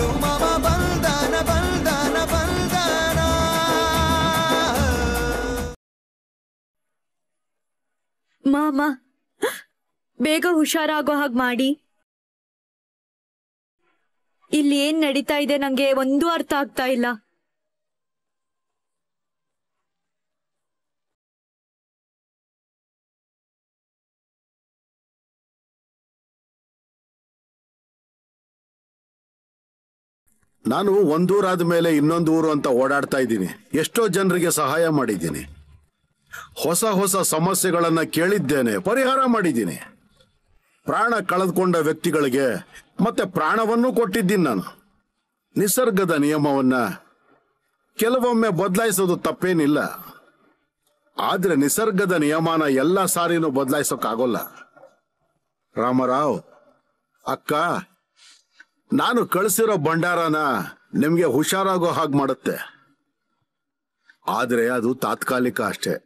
ಮಾಡು ಮಾಮ ಬೇಗ ಹುಷಾರಾಗೋ ಹಾಗೆ ಮಾಡಿ ಇಲ್ಲಿ ಏನ್ ನಡೀತಾ ಇದೆ ನಂಗೆ ಒಂದೂ ಅರ್ಥ ಆಗ್ತಾ ಇಲ್ಲ ನಾನು ಒಂದೂರಾದ ಮೇಲೆ ಇನ್ನೊಂದು ಊರು ಅಂತ ಓಡಾಡ್ತಾ ಇದ್ದೀನಿ ಎಷ್ಟೋ ಜನರಿಗೆ ಸಹಾಯ ಮಾಡಿದ್ದೀನಿ ಹೊಸ ಹೊಸ ಸಮಸ್ಯೆಗಳನ್ನು ಕೇಳಿದ್ದೇನೆ ಪರಿಹಾರ ಮಾಡಿದ್ದೀನಿ ಪ್ರಾಣ ಕಳೆದುಕೊಂಡ ವ್ಯಕ್ತಿಗಳಿಗೆ ಮತ್ತೆ ಪ್ರಾಣವನ್ನು ಕೊಟ್ಟಿದ್ದೀನಿ ನಾನು ನಿಸರ್ಗದ ನಿಯಮವನ್ನ ಕೆಲವೊಮ್ಮೆ ಬದಲಾಯಿಸೋದು ತಪ್ಪೇನಿಲ್ಲ ಆದರೆ ನಿಸರ್ಗದ ನಿಯಮನ ಎಲ್ಲ ಸಾರಿನೂ ಬದಲಾಯಿಸೋಕ್ಕಾಗೋಲ್ಲ ರಾಮರಾವ್ ಅಕ್ಕ ನಾನು ಕಳಿಸಿರೋ ಭಂಡಾರನ ನಿಮಗೆ ಹುಷಾರಾಗೋ ಹಾಗೆ ಮಾಡುತ್ತೆ ಆದರೆ ಅದು ತಾತ್ಕಾಲಿಕ ಅಷ್ಟೇ